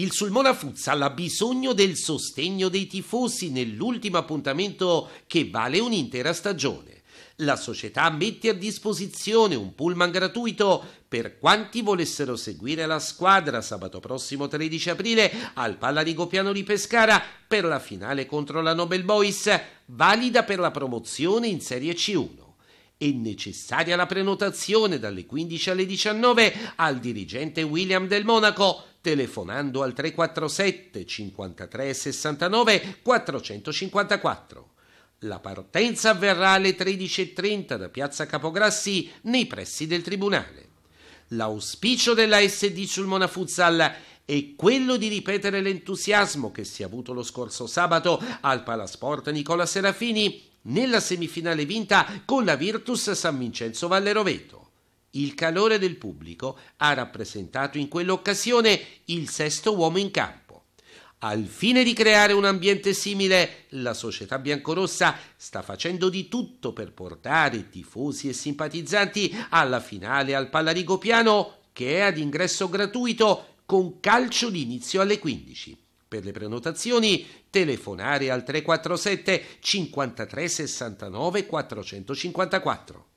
Il Sulmona Futsal ha bisogno del sostegno dei tifosi nell'ultimo appuntamento che vale un'intera stagione la società mette a disposizione un pullman gratuito per quanti volessero seguire la squadra sabato prossimo 13 aprile al Pallarico Piano di Pescara per la finale contro la Nobel Boys, valida per la promozione in Serie C1. È necessaria la prenotazione dalle 15 alle 19 al dirigente William del Monaco telefonando al 347 53 69 454. La partenza avverrà alle 13.30 da Piazza Capograssi nei pressi del Tribunale. L'auspicio della SD sul Mona Futsal è quello di ripetere l'entusiasmo che si è avuto lo scorso sabato al Palasport Nicola Serafini nella semifinale vinta con la Virtus San Vincenzo Valle Roveto. Il calore del pubblico ha rappresentato in quell'occasione il sesto uomo in campo. Al fine di creare un ambiente simile, la società biancorossa sta facendo di tutto per portare tifosi e simpatizzanti alla finale al Pallarigo Piano, che è ad ingresso gratuito con calcio d'inizio alle 15. Per le prenotazioni telefonare al 347 53 69 454.